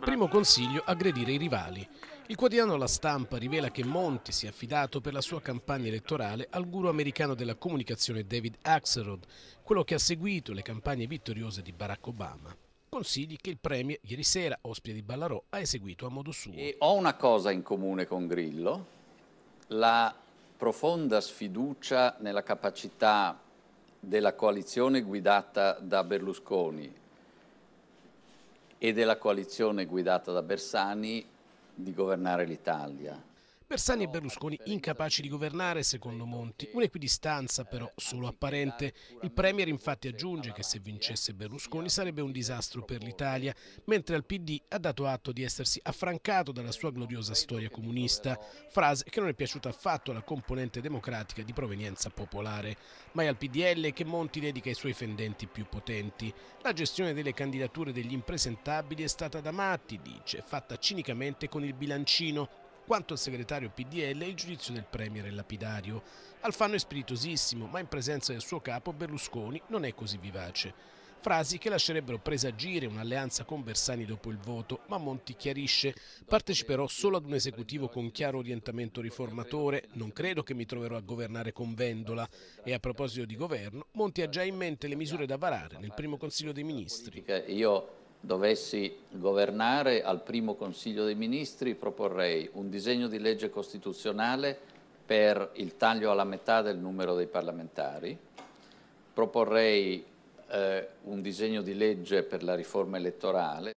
Primo consiglio, aggredire i rivali. Il quotidiano La Stampa rivela che Monti si è affidato per la sua campagna elettorale al guru americano della comunicazione David Axelrod, quello che ha seguito le campagne vittoriose di Barack Obama. Consigli che il Premier, ieri sera, ospite di Ballarò, ha eseguito a modo suo. E ho una cosa in comune con Grillo, la profonda sfiducia nella capacità della coalizione guidata da Berlusconi e della coalizione guidata da Bersani di governare l'Italia. Bersani e Berlusconi incapaci di governare, secondo Monti, un'equidistanza però solo apparente. Il Premier infatti aggiunge che se vincesse Berlusconi sarebbe un disastro per l'Italia, mentre al PD ha dato atto di essersi affrancato dalla sua gloriosa storia comunista, frase che non è piaciuta affatto alla componente democratica di provenienza popolare, ma è al PDL che Monti dedica i suoi fendenti più potenti. La gestione delle candidature degli impresentabili è stata da matti, dice, fatta cinicamente con il bilancino, quanto al segretario PDL, il giudizio del Premier è lapidario. Alfano è spiritosissimo, ma in presenza del suo capo Berlusconi non è così vivace. Frasi che lascerebbero presagire un'alleanza con Bersani dopo il voto, ma Monti chiarisce parteciperò solo ad un esecutivo con chiaro orientamento riformatore, non credo che mi troverò a governare con Vendola e a proposito di governo, Monti ha già in mente le misure da varare nel primo Consiglio dei Ministri. Io dovessi governare al primo Consiglio dei Ministri proporrei un disegno di legge costituzionale per il taglio alla metà del numero dei parlamentari, proporrei eh, un disegno di legge per la riforma elettorale.